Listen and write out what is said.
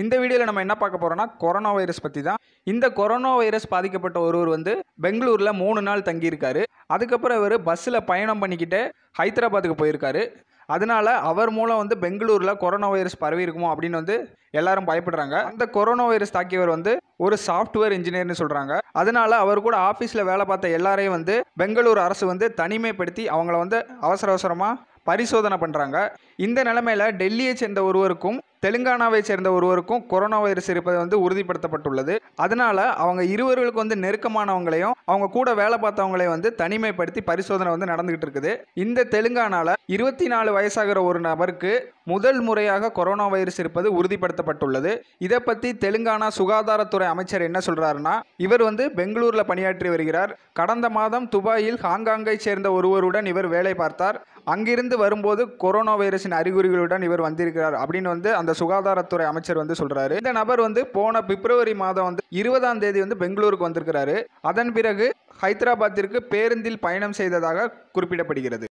இந்த வீடியோவில் நம்ம என்ன பார்க்க போகிறோம்னா கொரோனா வைரஸ் பற்றி தான் இந்த கொரோனா வைரஸ் பாதிக்கப்பட்ட ஒருவர் வந்து பெங்களூரில் மூணு நாள் தங்கியிருக்காரு அதுக்கப்புறம் இவர் பஸ்ஸில் பயணம் பண்ணிக்கிட்டு ஹைதராபாத்துக்கு போயிருக்காரு அதனால் அவர் மூலம் வந்து பெங்களூரில் கொரோனா வைரஸ் பரவி இருக்குமோ அப்படின்னு வந்து எல்லாரும் பயப்படுறாங்க அந்த கொரோனா வைரஸ் தாக்கியவர் வந்து ஒரு சாஃப்ட்வேர் இன்ஜினியர்னு சொல்கிறாங்க அதனால் அவர் கூட ஆஃபீஸில் வேலை பார்த்த எல்லாரையும் வந்து பெங்களூர் அரசு வந்து தனிமைப்படுத்தி அவங்கள வந்து அவசர அவசரமாக பரிசோதனை பண்ணுறாங்க இந்த நிலமையில் டெல்லியை சேர்ந்த ஒருவருக்கும் தெலுங்கானாவை சேர்ந்த ஒருவருக்கும் கொரோனா வைரஸ் இருப்பது வந்து உறுதிப்படுத்தப்பட்டுள்ளது அதனால அவங்க இருவர்களுக்கு வந்து நெருக்கமானவங்களையும் அவங்க கூட வேலை பார்த்தவங்களையும் வந்து தனிமைப்படுத்தி பரிசோதனை வந்து நடந்துகிட்டு இருக்குது இந்த தெலுங்கானால இருபத்தி நாலு வயசாகிற ஒரு நபருக்கு முதல் முறையாக கொரோனா வைரஸ் இருப்பது உறுதிப்படுத்தப்பட்டுள்ளது இதை பற்றி தெலுங்கானா சுகாதாரத்துறை அமைச்சர் என்ன சொல்கிறாருன்னா இவர் வந்து பெங்களூரில் பணியாற்றி வருகிறார் கடந்த மாதம் துபாயில் ஹாங்காங்கை சேர்ந்த ஒருவருடன் இவர் வேலை பார்த்தார் அங்கிருந்து வரும்போது கொரோனா வைரஸின் அறிகுறிகளுடன் இவர் வந்திருக்கிறார் அப்படின்னு வந்து அந்த சுகாதாரத்துறை அமைச்சர் வந்து சொல்கிறாரு இந்த நபர் வந்து போன பிப்ரவரி மாதம் வந்து இருபதாம் தேதி வந்து பெங்களூருக்கு வந்திருக்கிறாரு அதன் பிறகு ஹைதராபாத்திற்கு பேருந்தில் பயணம் செய்ததாக குறிப்பிடப்படுகிறது